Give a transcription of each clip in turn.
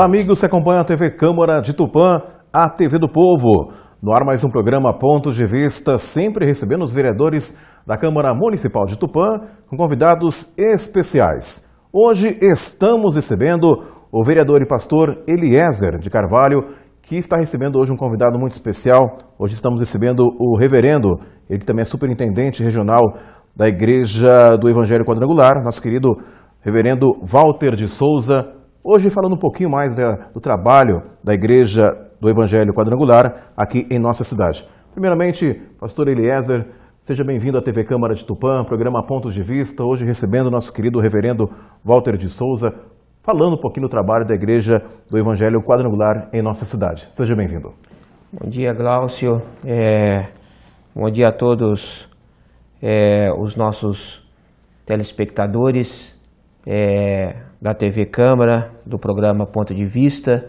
Olá, amigos você acompanha a TV Câmara de Tupã, a TV do Povo. No ar, mais um programa Pontos de Vista, sempre recebendo os vereadores da Câmara Municipal de Tupã, com convidados especiais. Hoje estamos recebendo o vereador e pastor Eliezer de Carvalho, que está recebendo hoje um convidado muito especial. Hoje estamos recebendo o reverendo, ele também é superintendente regional da Igreja do Evangelho Quadrangular, nosso querido reverendo Walter de Souza Hoje, falando um pouquinho mais né, do trabalho da Igreja do Evangelho Quadrangular aqui em nossa cidade. Primeiramente, pastor Eliezer, seja bem-vindo à TV Câmara de Tupã, programa Pontos de Vista, hoje recebendo o nosso querido reverendo Walter de Souza, falando um pouquinho do trabalho da Igreja do Evangelho Quadrangular em nossa cidade. Seja bem-vindo. Bom dia, Glaucio. É... Bom dia a todos é... os nossos telespectadores é, da TV Câmara, do programa Ponto de Vista.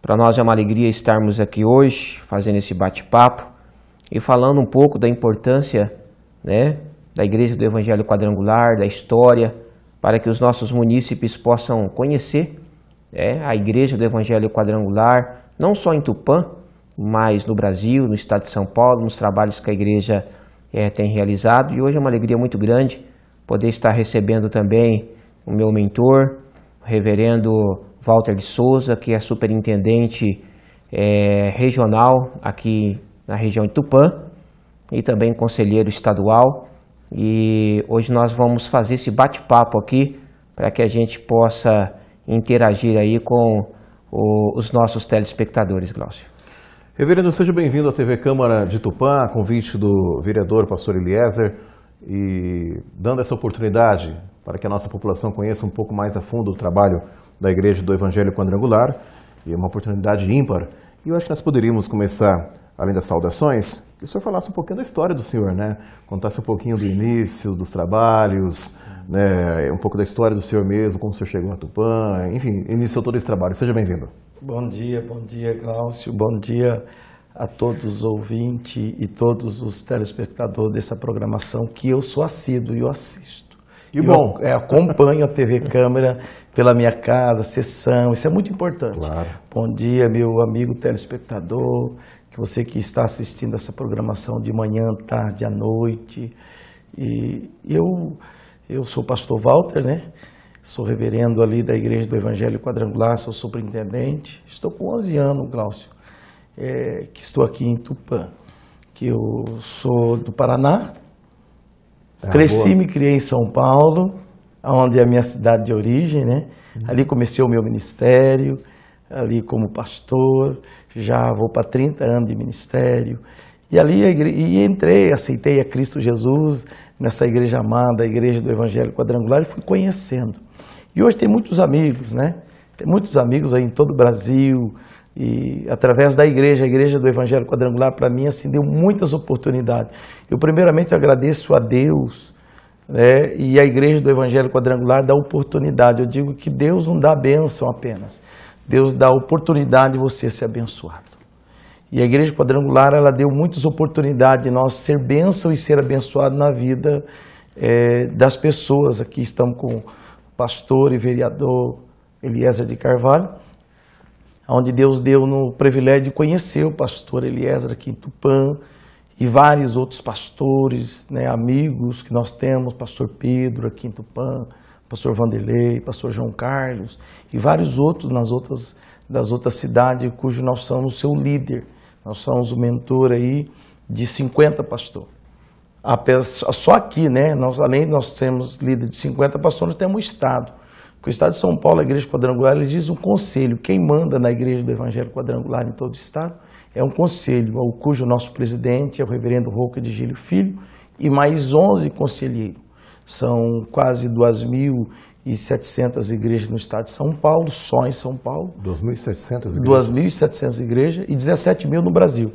Para nós é uma alegria estarmos aqui hoje fazendo esse bate-papo e falando um pouco da importância né, da Igreja do Evangelho Quadrangular, da história, para que os nossos munícipes possam conhecer né, a Igreja do Evangelho Quadrangular, não só em Tupã, mas no Brasil, no estado de São Paulo, nos trabalhos que a igreja é, tem realizado. E hoje é uma alegria muito grande poder estar recebendo também o meu mentor, o reverendo Walter de Souza, que é superintendente é, regional aqui na região de Tupã e também conselheiro estadual. E hoje nós vamos fazer esse bate-papo aqui para que a gente possa interagir aí com o, os nossos telespectadores, Glaucio. Reverendo, seja bem-vindo à TV Câmara de Tupã, convite do vereador pastor Eliezer, e dando essa oportunidade para que a nossa população conheça um pouco mais a fundo o trabalho da Igreja do Evangelho Quadrangular, e é uma oportunidade ímpar. E eu acho que nós poderíamos começar, além das saudações, que o senhor falasse um pouquinho da história do senhor, né? Contasse um pouquinho do início, dos trabalhos, né? um pouco da história do senhor mesmo, como o senhor chegou a Tupã, enfim, iniciou todo esse trabalho. Seja bem-vindo. Bom dia, bom dia, Glaucio, bom dia a todos os ouvintes e todos os telespectadores dessa programação que eu sou assíduo e eu assisto. E bom, eu... é, acompanho a TV Câmara pela minha casa, sessão, isso é muito importante. Claro. Bom dia, meu amigo telespectador, que você que está assistindo essa programação de manhã, tarde, à noite. E eu, eu sou o pastor Walter, né? Sou reverendo ali da Igreja do Evangelho Quadrangular, sou superintendente. Estou com 11 anos, Glaucio, é, que estou aqui em Tupã, que eu sou do Paraná, Tá, Cresci, e me criei em São Paulo, onde é a minha cidade de origem, né? Uhum. Ali comecei o meu ministério, ali como pastor, já vou para 30 anos de ministério. E ali e entrei, aceitei a Cristo Jesus nessa igreja amada, a igreja do Evangelho Quadrangular, e fui conhecendo. E hoje tem muitos amigos, né? Tem muitos amigos aí em todo o Brasil, e através da igreja, a igreja do Evangelho Quadrangular, para mim, assim, deu muitas oportunidades. Eu, primeiramente, eu agradeço a Deus né, e a igreja do Evangelho Quadrangular da oportunidade. Eu digo que Deus não dá bênção apenas, Deus dá oportunidade de você ser abençoado. E a igreja quadrangular, ela deu muitas oportunidades de nós ser bênção e ser abençoado na vida é, das pessoas. Aqui estamos com o pastor e vereador Eliezer de Carvalho onde Deus deu no privilégio de conhecer o pastor Eliezer aqui em Tupã e vários outros pastores, né, amigos que nós temos, pastor Pedro aqui em Tupã, pastor Vanderlei, pastor João Carlos e vários outros nas outras das outras cidades cujo nós somos seu líder. Nós somos o mentor aí de 50 pastores. Só aqui, né? Nós, além de nós sermos líder de 50 pastores, nós temos o Estado. Porque o Estado de São Paulo, a Igreja Quadrangular, ele diz um conselho. Quem manda na Igreja do Evangelho Quadrangular em todo o Estado é um conselho, ao cujo nosso presidente é o reverendo Roca de Gílio Filho e mais 11 conselheiros. São quase 2.700 igrejas no estado de São Paulo, só em São Paulo. 2.700 igrejas? 2.700 igrejas e 17 mil no Brasil.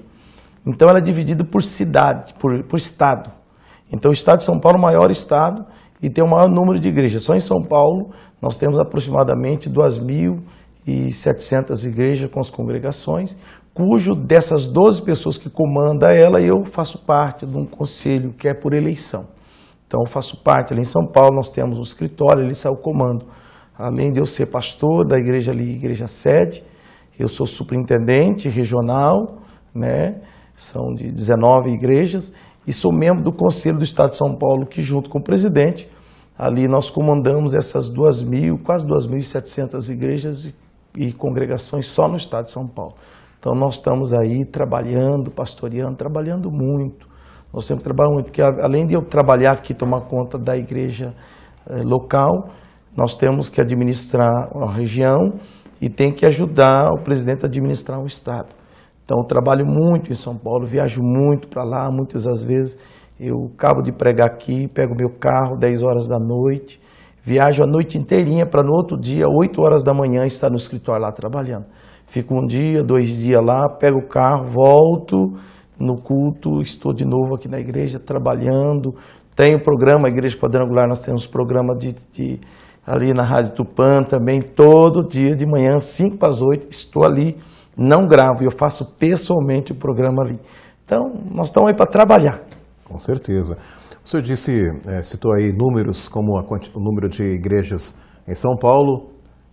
Então ela é dividida por cidade, por, por estado. Então o estado de São Paulo é o maior estado e tem o maior número de igrejas. Só em São Paulo nós temos aproximadamente 2.700 igrejas com as congregações, cujo dessas 12 pessoas que comanda ela, eu faço parte de um conselho que é por eleição. Então eu faço parte, ali em São Paulo nós temos um escritório, ali sai o comando. Além de eu ser pastor da igreja ali, igreja sede, eu sou superintendente regional, né? são de 19 igrejas, e sou membro do Conselho do Estado de São Paulo, que junto com o presidente, ali nós comandamos essas duas mil, quase 2.700 igrejas e, e congregações só no Estado de São Paulo. Então nós estamos aí trabalhando, pastoreando, trabalhando muito. Nós sempre trabalhamos muito, porque além de eu trabalhar aqui, tomar conta da igreja eh, local, nós temos que administrar uma região e tem que ajudar o presidente a administrar um estado. Então, trabalho muito em São Paulo, viajo muito para lá, muitas das vezes eu acabo de pregar aqui, pego meu carro 10 horas da noite, viajo a noite inteirinha para no outro dia, 8 horas da manhã, estar no escritório lá trabalhando. Fico um dia, dois dias lá, pego o carro, volto no culto, estou de novo aqui na igreja trabalhando. Tem o programa, a Igreja Quadrangular, nós temos programa de, de ali na Rádio Tupã também, todo dia de manhã, 5 às 8, estou ali não gravo, eu faço pessoalmente o programa ali. Então, nós estamos aí para trabalhar. Com certeza. O senhor disse, é, citou aí números como a, o número de igrejas em São Paulo,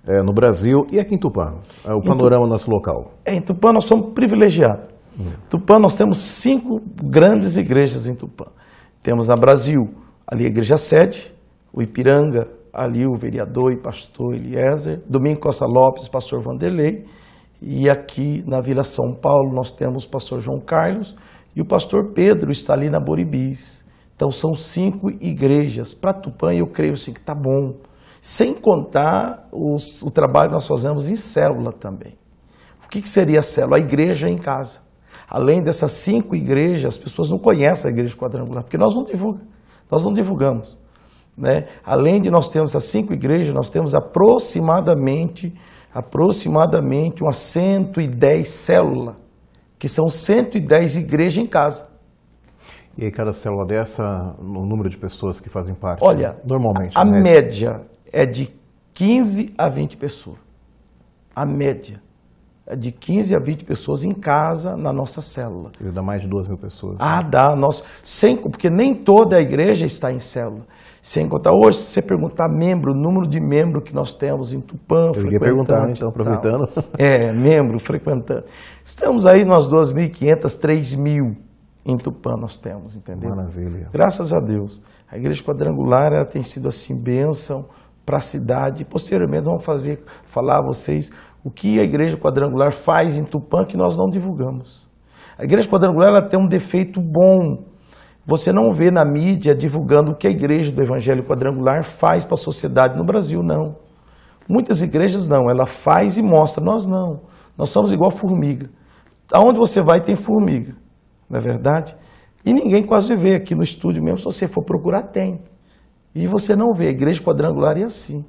é, no Brasil e aqui em Tupã, é o panorama Tupã, nosso local. É, em Tupã nós somos privilegiados. Hum. Tupã nós temos cinco grandes igrejas em Tupã. Temos na Brasil, ali a igreja sede, o Ipiranga, ali o vereador e pastor Eliezer, Domingo Costa Lopes, pastor Vanderlei, e aqui na Vila São Paulo nós temos o pastor João Carlos e o pastor Pedro está ali na Boribis. Então são cinco igrejas. Para Tupã eu creio assim que está bom. Sem contar os, o trabalho que nós fazemos em célula também. O que, que seria a célula? A igreja em casa. Além dessas cinco igrejas, as pessoas não conhecem a igreja quadrangular, porque nós não divulgamos. Nós não divulgamos. Né? Além de nós termos essas cinco igrejas, nós temos aproximadamente aproximadamente umas 110 células, que são 110 igrejas em casa. E aí cada célula dessa, o número de pessoas que fazem parte? Olha, normalmente. A, a né? média. média é de 15 a 20 pessoas. A média é de 15 a 20 pessoas em casa, na nossa célula. Ele dá mais de 2 mil pessoas. Ah, né? Ah, dá. Nós, sem, porque nem toda a igreja está em célula. Sem contar hoje, se você perguntar membro, o número de membro que nós temos em Tupã, Eu ia perguntar, então, aproveitando. É, membro, frequentando. Estamos aí nós 2.500, 3.000 em Tupã nós temos, entendeu? Maravilha. Graças a Deus. A igreja quadrangular ela tem sido assim bênção para a cidade. Posteriormente vamos fazer falar a vocês o que a igreja quadrangular faz em Tupã que nós não divulgamos. A igreja quadrangular ela tem um defeito bom você não vê na mídia divulgando o que a igreja do Evangelho Quadrangular faz para a sociedade no Brasil, não. Muitas igrejas não, ela faz e mostra, nós não. Nós somos igual formiga. Aonde você vai tem formiga, não é verdade? E ninguém quase vê aqui no estúdio mesmo, se você for procurar, tem. E você não vê, a igreja quadrangular é assim.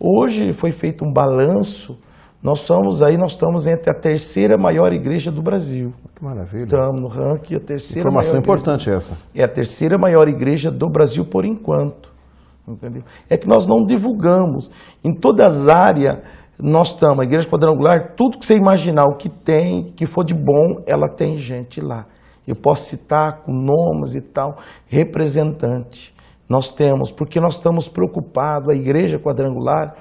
Hoje foi feito um balanço nós somos aí, nós estamos entre a terceira maior igreja do Brasil. Que maravilha. Estamos no ranking, a terceira Informação maior importante igreja. essa. É a terceira maior igreja do Brasil por enquanto. Entendeu? É que nós não divulgamos. Em todas as áreas, nós estamos, a igreja quadrangular, tudo que você imaginar, o que tem, que for de bom, ela tem gente lá. Eu posso citar com nomes e tal, representante. Nós temos, porque nós estamos preocupados, a igreja quadrangular,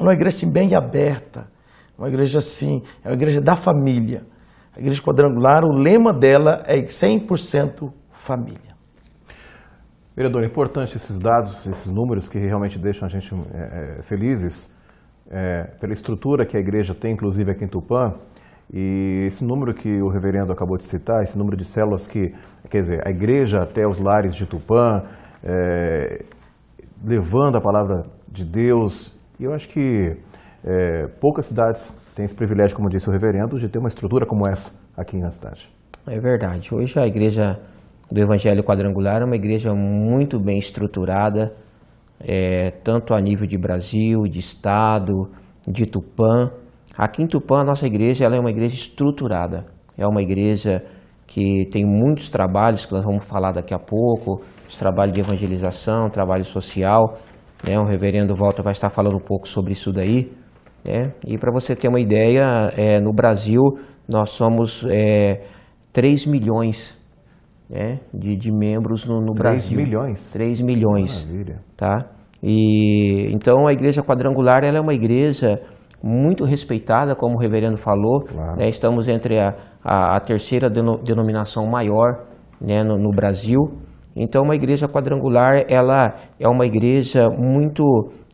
uma igreja assim, bem aberta, uma igreja assim, é uma igreja da família. A igreja quadrangular, o lema dela é 100% família. Vereador, é importante esses dados, esses números que realmente deixam a gente é, é, felizes é, pela estrutura que a igreja tem, inclusive aqui em Tupã. E esse número que o reverendo acabou de citar, esse número de células que, quer dizer, a igreja até os lares de Tupã, é, levando a palavra de Deus, e eu acho que é, poucas cidades têm esse privilégio, como disse o reverendo, de ter uma estrutura como essa aqui na cidade. É verdade. Hoje a igreja do Evangelho Quadrangular é uma igreja muito bem estruturada, é, tanto a nível de Brasil, de Estado, de Tupã. Aqui em Tupã, a nossa igreja ela é uma igreja estruturada. É uma igreja que tem muitos trabalhos que nós vamos falar daqui a pouco, trabalho de evangelização, trabalho social, né? O reverendo Walter vai estar falando um pouco sobre isso daí. Né? E para você ter uma ideia, é, no Brasil nós somos é, 3 milhões né, de, de membros no, no 3 Brasil. 3 milhões? 3 milhões. Maravilha. Tá? E, então a igreja quadrangular ela é uma igreja muito respeitada, como o reverendo falou. Claro. Né, estamos entre a, a, a terceira deno, denominação maior né, no, no Brasil. Então, uma igreja quadrangular, ela é uma igreja muito,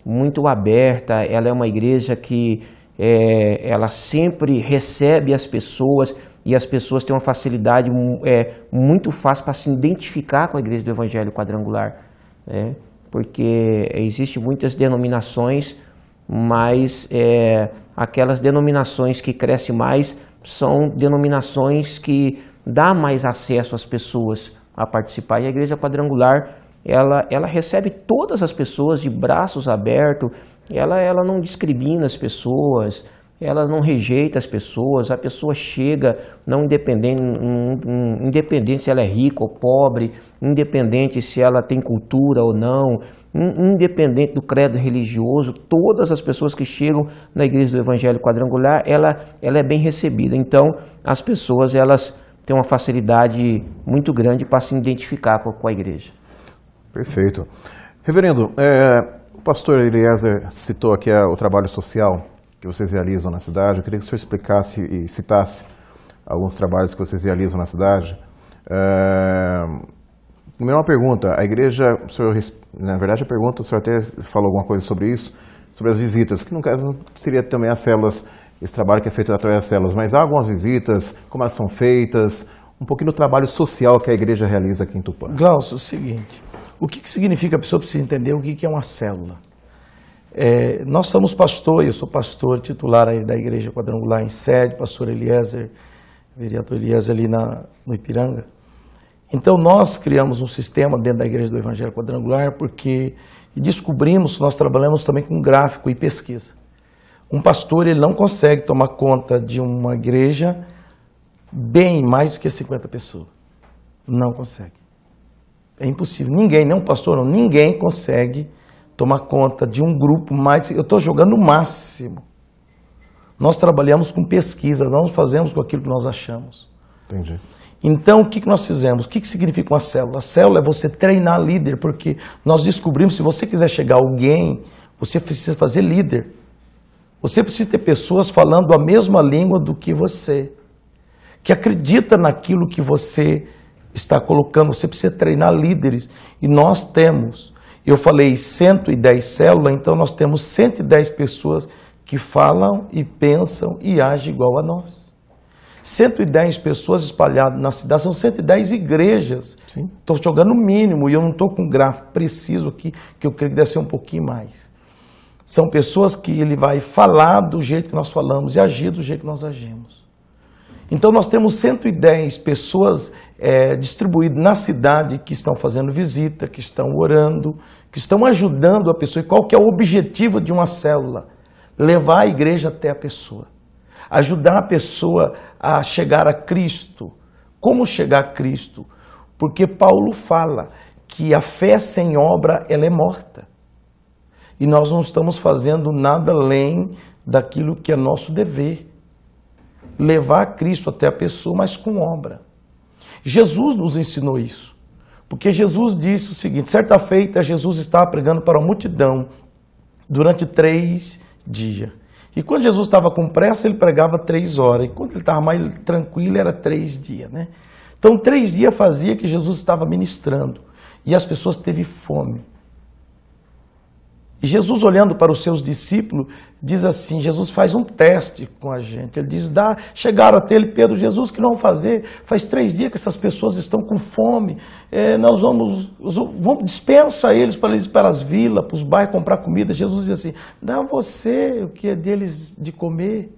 muito aberta, ela é uma igreja que é, ela sempre recebe as pessoas e as pessoas têm uma facilidade é, muito fácil para se identificar com a igreja do Evangelho quadrangular, né? porque existem muitas denominações, mas é, aquelas denominações que crescem mais são denominações que dá mais acesso às pessoas, a participar. E a igreja quadrangular, ela, ela recebe todas as pessoas de braços abertos, ela, ela não discrimina as pessoas, ela não rejeita as pessoas, a pessoa chega, não independente, independente se ela é rica ou pobre, independente se ela tem cultura ou não, independente do credo religioso, todas as pessoas que chegam na igreja do Evangelho Quadrangular, ela, ela é bem recebida. Então, as pessoas, elas tem uma facilidade muito grande para se identificar com a, com a igreja. Perfeito. Reverendo, é, o pastor Eliezer citou aqui é, o trabalho social que vocês realizam na cidade. Eu queria que o senhor explicasse e citasse alguns trabalhos que vocês realizam na cidade. É, uma pergunta, a igreja, senhor, na verdade a pergunta, o senhor até falou alguma coisa sobre isso, sobre as visitas, que no caso seria também as células esse trabalho que é feito através das células, mas há algumas visitas, como elas são feitas, um pouquinho do trabalho social que a igreja realiza aqui em Tupã. Glaucio, é o seguinte, o que, que significa, a pessoa precisa entender o que, que é uma célula. É, nós somos pastor, eu sou pastor titular da Igreja Quadrangular em sede, pastor Eliezer, vereador Eliezer ali na, no Ipiranga. Então nós criamos um sistema dentro da Igreja do Evangelho Quadrangular porque descobrimos, nós trabalhamos também com gráfico e pesquisa. Um pastor ele não consegue tomar conta de uma igreja bem mais do que 50 pessoas. Não consegue. É impossível. Ninguém, nem um pastor, não, ninguém consegue tomar conta de um grupo mais. Eu estou jogando o máximo. Nós trabalhamos com pesquisa, nós fazemos com aquilo que nós achamos. Entendi. Então, o que nós fizemos? O que significa uma célula? A célula é você treinar líder, porque nós descobrimos se você quiser chegar a alguém, você precisa fazer líder. Você precisa ter pessoas falando a mesma língua do que você, que acredita naquilo que você está colocando. Você precisa treinar líderes. E nós temos, eu falei 110 células, então nós temos 110 pessoas que falam e pensam e agem igual a nós. 110 pessoas espalhadas na cidade, são 110 igrejas. Estou jogando o mínimo e eu não estou com um gráfico preciso aqui, que eu creio que deve ser um pouquinho mais. São pessoas que ele vai falar do jeito que nós falamos e agir do jeito que nós agimos. Então nós temos 110 pessoas é, distribuídas na cidade que estão fazendo visita, que estão orando, que estão ajudando a pessoa. E qual que é o objetivo de uma célula? Levar a igreja até a pessoa. Ajudar a pessoa a chegar a Cristo. Como chegar a Cristo? Porque Paulo fala que a fé sem obra ela é morta e nós não estamos fazendo nada além daquilo que é nosso dever. Levar Cristo até a pessoa, mas com obra. Jesus nos ensinou isso. Porque Jesus disse o seguinte: certa feita, Jesus estava pregando para a multidão durante três dias. E quando Jesus estava com pressa, ele pregava três horas. E quando ele estava mais tranquilo, era três dias. Né? Então, três dias fazia que Jesus estava ministrando. E as pessoas teve fome. E Jesus, olhando para os seus discípulos, diz assim: Jesus faz um teste com a gente. Ele diz: dá, chegaram até ele, Pedro, Jesus, que não vão fazer? Faz três dias que essas pessoas estão com fome. É, nós vamos, vamos, dispensa eles para eles para as vilas, para os bairros comprar comida. Jesus diz assim: dá você o que é deles de comer.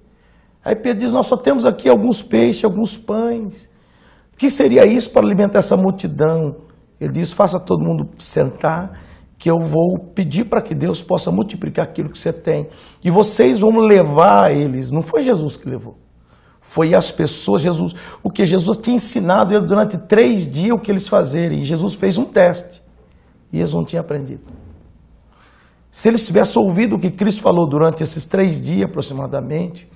Aí Pedro diz: nós só temos aqui alguns peixes, alguns pães. O que seria isso para alimentar essa multidão? Ele diz: faça todo mundo sentar que eu vou pedir para que Deus possa multiplicar aquilo que você tem. E vocês vão levar eles. Não foi Jesus que levou. Foi as pessoas, Jesus. O que Jesus tinha ensinado durante três dias o que eles fazerem. Jesus fez um teste. E eles não tinham aprendido. Se eles tivessem ouvido o que Cristo falou durante esses três dias aproximadamente,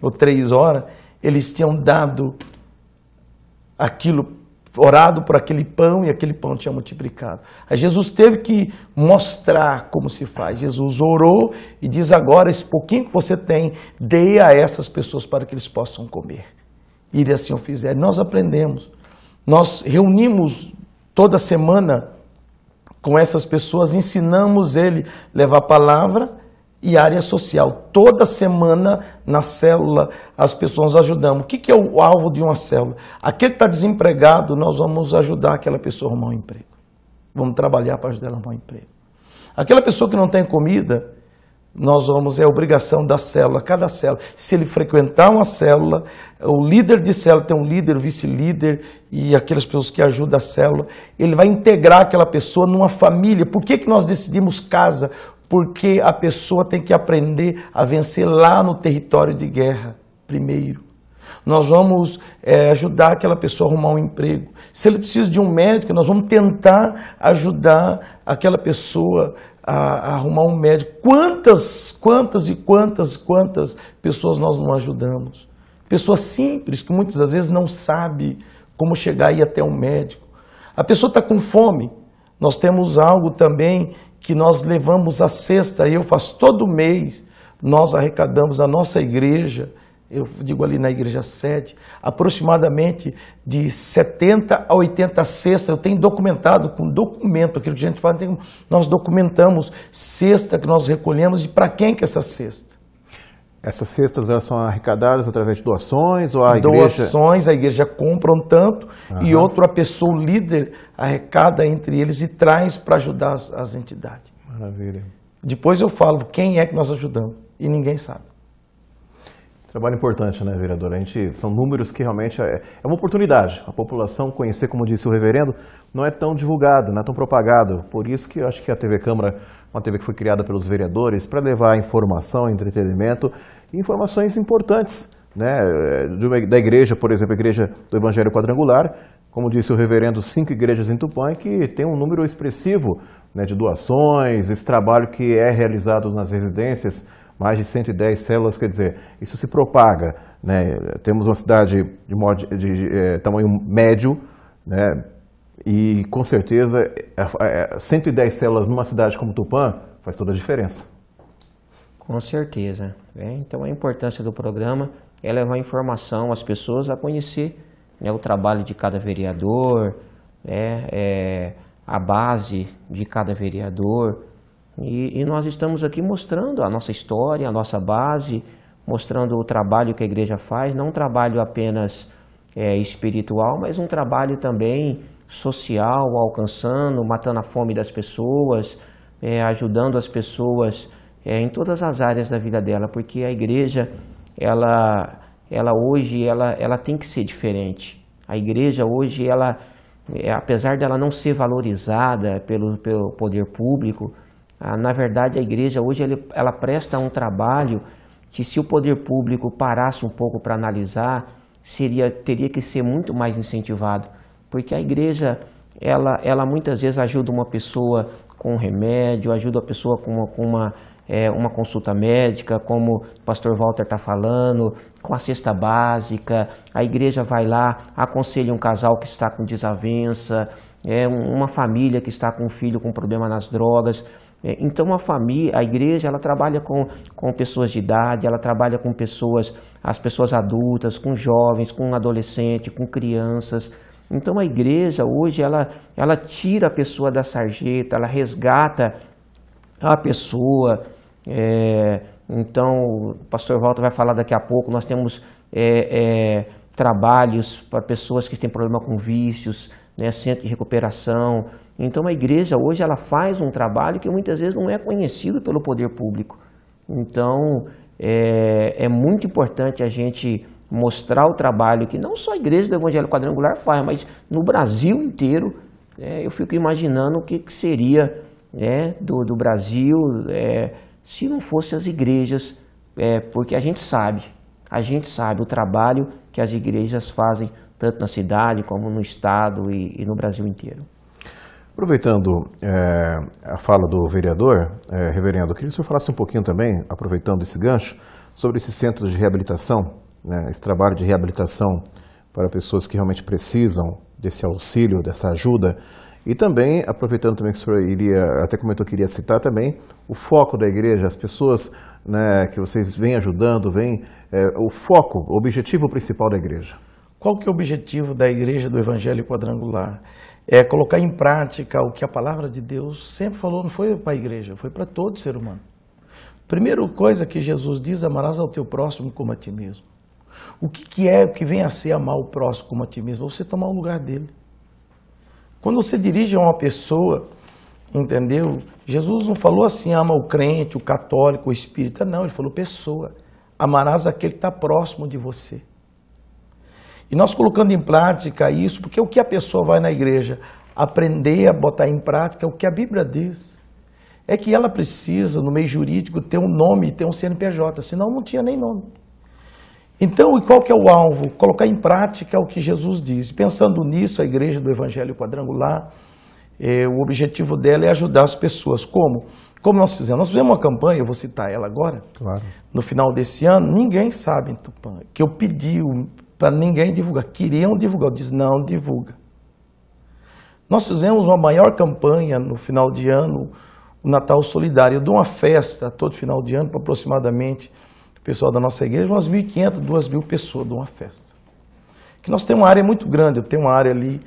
ou três horas, eles tinham dado aquilo orado por aquele pão e aquele pão tinha multiplicado. Aí Jesus teve que mostrar como se faz. Jesus orou e diz agora esse pouquinho que você tem, dê a essas pessoas para que eles possam comer. E ele assim o fizer. Nós aprendemos. Nós reunimos toda semana com essas pessoas, ensinamos ele levar a palavra, e área social. Toda semana na célula as pessoas ajudamos. O que é o alvo de uma célula? Aquele que está desempregado, nós vamos ajudar aquela pessoa a arrumar um emprego. Vamos trabalhar para ajudar ela a arrumar um emprego. Aquela pessoa que não tem comida, nós vamos, é obrigação da célula, cada célula. Se ele frequentar uma célula, o líder de célula tem um líder, vice-líder e aquelas pessoas que ajudam a célula, ele vai integrar aquela pessoa numa família. Por que, que nós decidimos casa? Porque a pessoa tem que aprender a vencer lá no território de guerra, primeiro. Nós vamos é, ajudar aquela pessoa a arrumar um emprego. Se ele precisa de um médico, nós vamos tentar ajudar aquela pessoa a, a arrumar um médico. Quantas, quantas e quantas, quantas pessoas nós não ajudamos? Pessoas simples que muitas das vezes não sabe como chegar e ir até um médico. A pessoa está com fome. Nós temos algo também que nós levamos a sexta, eu faço todo mês, nós arrecadamos na nossa igreja, eu digo ali na igreja sede, aproximadamente de 70 a 80 cestas, eu tenho documentado com documento, aquilo que a gente fala, nós documentamos cesta que nós recolhemos e para quem que é essa cesta. Essas cestas elas são arrecadadas através de doações ou a igreja Doações, a igreja compra um tanto uhum. e outro a pessoa, o líder, arrecada entre eles e traz para ajudar as, as entidades. Maravilha. Depois eu falo quem é que nós ajudamos e ninguém sabe. Trabalho importante, né, vereador? A gente, são números que realmente é, é, uma oportunidade. A população conhecer, como disse o reverendo, não é tão divulgado, não é tão propagado. Por isso que eu acho que a TV Câmara uma TV que foi criada pelos vereadores para levar informação, entretenimento e informações importantes né, da igreja, por exemplo, a igreja do Evangelho Quadrangular, como disse o reverendo, cinco igrejas em Tupã, que tem um número expressivo né, de doações, esse trabalho que é realizado nas residências, mais de 110 células, quer dizer, isso se propaga. Né? Temos uma cidade de, de, de, de, eh, de tamanho médio, né? E com certeza, 110 é, é, é, células numa cidade como Tupã faz toda a diferença. Com certeza. então a importância do programa é levar informação às pessoas a conhecer né, o trabalho de cada vereador, né, é, a base de cada vereador. E, e nós estamos aqui mostrando a nossa história, a nossa base, mostrando o trabalho que a igreja faz, não um trabalho apenas é, espiritual, mas um trabalho também social, alcançando, matando a fome das pessoas, é, ajudando as pessoas é, em todas as áreas da vida dela, porque a igreja, ela, ela hoje, ela, ela tem que ser diferente. A igreja hoje, ela, é, apesar dela não ser valorizada pelo, pelo poder público, a, na verdade a igreja hoje ela, ela presta um trabalho que se o poder público parasse um pouco para analisar, seria, teria que ser muito mais incentivado porque a igreja, ela, ela muitas vezes ajuda uma pessoa com um remédio, ajuda a pessoa com uma, com uma, é, uma consulta médica, como o pastor Walter está falando, com a cesta básica, a igreja vai lá, aconselha um casal que está com desavença, é, uma família que está com um filho com problema nas drogas, é, então a família, a igreja, ela trabalha com, com pessoas de idade, ela trabalha com pessoas, as pessoas adultas, com jovens, com adolescentes, com crianças. Então a igreja hoje ela, ela tira a pessoa da sarjeta, ela resgata a pessoa. É, então o pastor Walter vai falar daqui a pouco, nós temos é, é, trabalhos para pessoas que têm problema com vícios, né, centro de recuperação. Então a igreja hoje ela faz um trabalho que muitas vezes não é conhecido pelo poder público. Então é, é muito importante a gente mostrar o trabalho que não só a igreja do Evangelho Quadrangular faz, mas no Brasil inteiro, é, eu fico imaginando o que, que seria né, do, do, Brasil é, se não fossem as igrejas, é, porque a gente sabe, a gente sabe o trabalho que as igrejas fazem, tanto na cidade como no estado e, e no Brasil inteiro. Aproveitando é, a fala do vereador, é, reverendo, queria que o senhor falasse um pouquinho também, aproveitando esse gancho, sobre esses centros de reabilitação né, esse trabalho de reabilitação para pessoas que realmente precisam desse auxílio, dessa ajuda. E também, aproveitando também que o senhor iria, até comentou que iria citar também, o foco da igreja, as pessoas né, que vocês vêm ajudando, vem é, o foco, o objetivo principal da igreja. Qual que é o objetivo da igreja do Evangelho Quadrangular? É colocar em prática o que a palavra de Deus sempre falou, não foi para a igreja, foi para todo ser humano. Primeira coisa que Jesus diz, amarás ao teu próximo como a ti mesmo. O que, que é, o que vem a ser amar o próximo como a ti mesmo? É você tomar o lugar dele. Quando você dirige a uma pessoa, entendeu? Jesus não falou assim, ama o crente, o católico, o espírita. Não, ele falou pessoa. Amarás aquele que está próximo de você. E nós colocando em prática isso, porque o que a pessoa vai na igreja aprender a botar em prática, é o que a Bíblia diz, é que ela precisa, no meio jurídico, ter um nome, ter um CNPJ, senão não tinha nem nome. Então, e qual que é o alvo? Colocar em prática o que Jesus diz. Pensando nisso, a igreja do Evangelho Quadrangular, eh, o objetivo dela é ajudar as pessoas. Como? Como nós fizemos? Nós fizemos uma campanha, eu vou citar ela agora. Claro. No final desse ano, ninguém sabe em Tupã, que eu pedi para ninguém divulgar. Queriam divulgar, eu disse, não divulga. Nós fizemos uma maior campanha no final de ano, o Natal Solidário. Eu dou uma festa todo final de ano, para aproximadamente pessoal da nossa igreja, umas 1.500, 2.000 pessoas de uma festa. Que nós temos uma área muito grande, eu tenho uma área ali,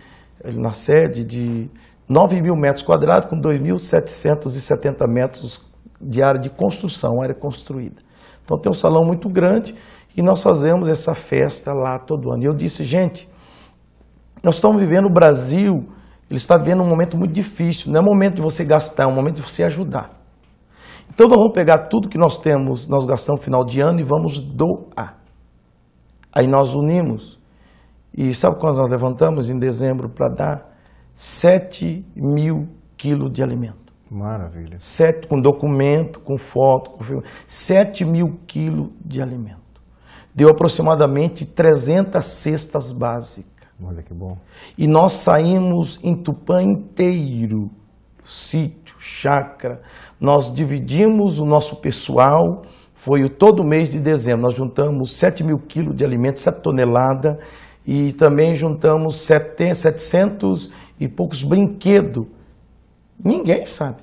ali na sede de 9 mil metros quadrados com 2.770 metros de área de construção, área construída. Então tem um salão muito grande e nós fazemos essa festa lá todo ano. E eu disse, gente, nós estamos vivendo o Brasil, ele está vivendo um momento muito difícil, não é momento de você gastar, é um momento de você ajudar. Então nós vamos pegar tudo que nós temos, nós gastamos no final de ano e vamos doar. Aí nós unimos. E sabe quando nós levantamos em dezembro para dar? 7 mil quilos de alimento. Maravilha. Sete, com documento, com foto, com filme. 7 mil quilos de alimento. Deu aproximadamente 300 cestas básicas. Olha que bom. E nós saímos em Tupã inteiro. Sítio, chácara nós dividimos o nosso pessoal, foi o todo mês de dezembro, nós juntamos 7 mil quilos de alimentos, 7 toneladas, e também juntamos 700 e poucos brinquedos. Ninguém sabe.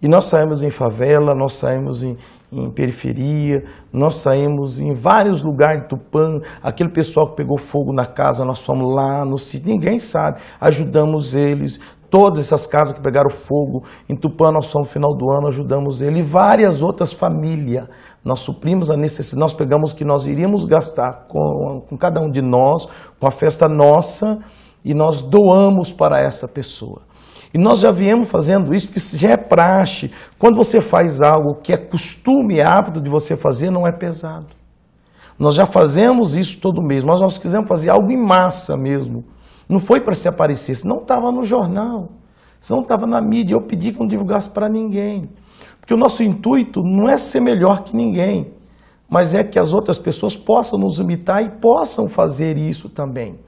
E nós saímos em favela, nós saímos em, em periferia, nós saímos em vários lugares de Tupã, aquele pessoal que pegou fogo na casa, nós fomos lá no sítio, ninguém sabe. Ajudamos eles, todas essas casas que pegaram fogo, em Tupã nós fomos no final do ano, ajudamos ele e várias outras famílias. Nós suprimos a necessidade, nós pegamos o que nós iríamos gastar com, com cada um de nós, com a festa nossa, e nós doamos para essa pessoa. E nós já viemos fazendo isso, porque já é praxe. Quando você faz algo que é costume, e hábito de você fazer, não é pesado. Nós já fazemos isso todo mês, mas nós quisemos fazer algo em massa mesmo. Não foi para se aparecer, senão estava no jornal, senão estava na mídia. Eu pedi que não divulgasse para ninguém. Porque o nosso intuito não é ser melhor que ninguém, mas é que as outras pessoas possam nos imitar e possam fazer isso também.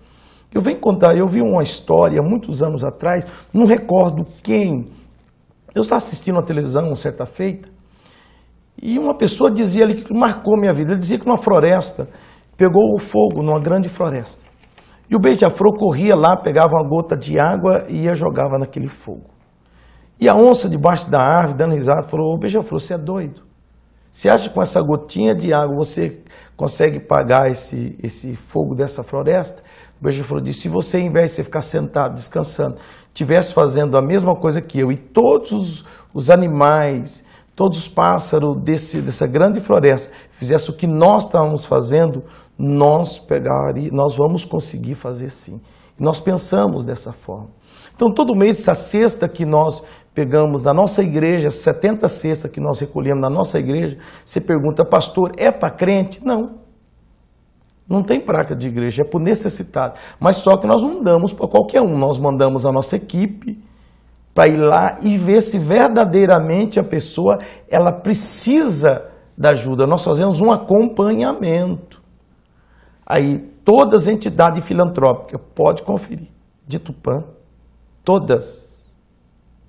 Eu venho contar, eu vi uma história muitos anos atrás, não recordo quem. Eu estava assistindo a televisão uma certa feita, e uma pessoa dizia ali que marcou minha vida. Ele dizia que uma floresta pegou o fogo numa grande floresta. E o beija-flor corria lá, pegava uma gota de água e ia jogava naquele fogo. E a onça debaixo da árvore, dando risada, falou, ô beija-flor, você é doido. Você acha que com essa gotinha de água você consegue pagar esse, esse fogo dessa floresta? O beija-flor disse, se você, ao invés de você ficar sentado, descansando, tivesse fazendo a mesma coisa que eu e todos os, os animais todos os pássaros desse, dessa grande floresta fizessem o que nós estávamos fazendo, nós, pegaria, nós vamos conseguir fazer sim. Nós pensamos dessa forma. Então, todo mês, essa cesta que nós pegamos da nossa igreja, 70 cestas que nós recolhemos na nossa igreja, você pergunta, pastor, é para crente? Não. Não tem prática de igreja, é por necessidade. Mas só que nós não damos para qualquer um, nós mandamos a nossa equipe, para ir lá e ver se verdadeiramente a pessoa ela precisa da ajuda. Nós fazemos um acompanhamento. Aí todas as entidades filantrópicas, pode conferir, de Tupã, todas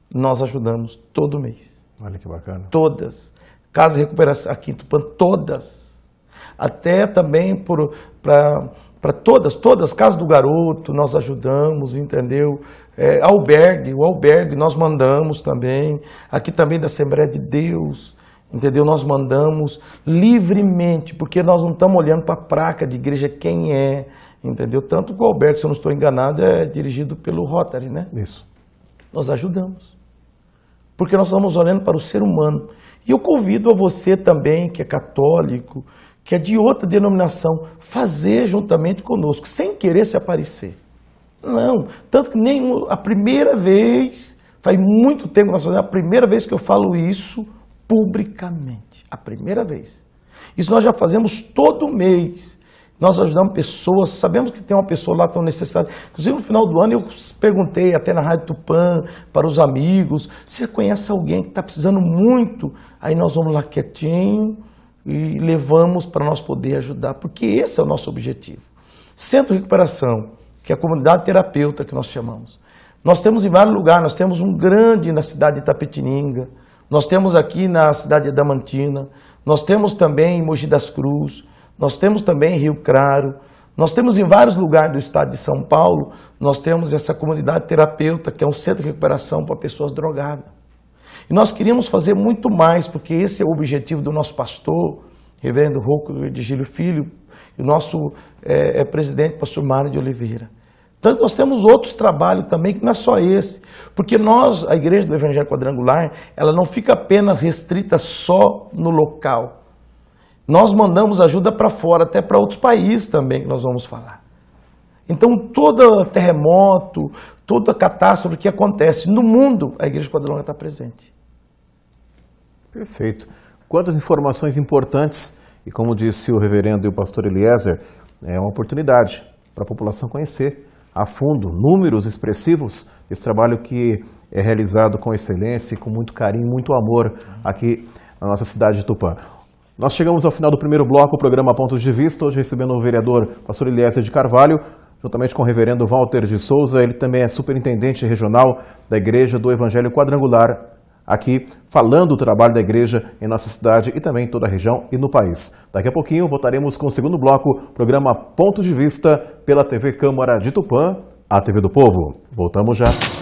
nós ajudamos todo mês. Olha que bacana. Todas. Casa de recuperação aqui em Tupã, todas. Até também para para todas, todas, Casa do Garoto, nós ajudamos, entendeu? É, albergue, o albergue nós mandamos também, aqui também da Assembleia de Deus, entendeu? Nós mandamos livremente, porque nós não estamos olhando para a placa de igreja quem é, entendeu? Tanto que o albergue, se eu não estou enganado, é dirigido pelo Rotary, né? Isso. Nós ajudamos, porque nós estamos olhando para o ser humano. E eu convido a você também, que é católico, que é de outra denominação, fazer juntamente conosco, sem querer se aparecer. Não, tanto que nem a primeira vez, faz muito tempo que nós fazemos, a primeira vez que eu falo isso publicamente, a primeira vez. Isso nós já fazemos todo mês. Nós ajudamos pessoas, sabemos que tem uma pessoa lá tão necessária Inclusive, no final do ano, eu perguntei até na Rádio Tupã, para os amigos, se conhece alguém que está precisando muito, aí nós vamos lá quietinho, e levamos para nós poder ajudar, porque esse é o nosso objetivo. Centro de recuperação, que é a comunidade terapeuta que nós chamamos. Nós temos em vários lugares, nós temos um grande na cidade de Tapetininga nós temos aqui na cidade de Damantina, nós temos também em Mogi das Cruz nós temos também em Rio Claro, nós temos em vários lugares do estado de São Paulo, nós temos essa comunidade terapeuta, que é um centro de recuperação para pessoas drogadas. E nós queríamos fazer muito mais, porque esse é o objetivo do nosso pastor, reverendo Rouco Gílio Filho, e o nosso é, é, presidente, pastor Mário de Oliveira. Tanto nós temos outros trabalhos também, que não é só esse. Porque nós, a Igreja do Evangelho Quadrangular, ela não fica apenas restrita só no local. Nós mandamos ajuda para fora, até para outros países também, que nós vamos falar. Então, todo terremoto, toda catástrofe que acontece no mundo, a Igreja Quadrilonga está presente. Perfeito. Quantas informações importantes, e como disse o reverendo e o pastor Eliezer, é uma oportunidade para a população conhecer a fundo, números expressivos, esse trabalho que é realizado com excelência e com muito carinho, muito amor aqui na nossa cidade de Tupã. Nós chegamos ao final do primeiro bloco, o programa Pontos de Vista, hoje recebendo o vereador pastor Eliezer de Carvalho, juntamente com o reverendo Walter de Souza, ele também é superintendente regional da Igreja do Evangelho Quadrangular, aqui falando do trabalho da igreja em nossa cidade e também em toda a região e no país. Daqui a pouquinho voltaremos com o segundo bloco, programa Ponto de Vista, pela TV Câmara de Tupã, a TV do Povo. Voltamos já.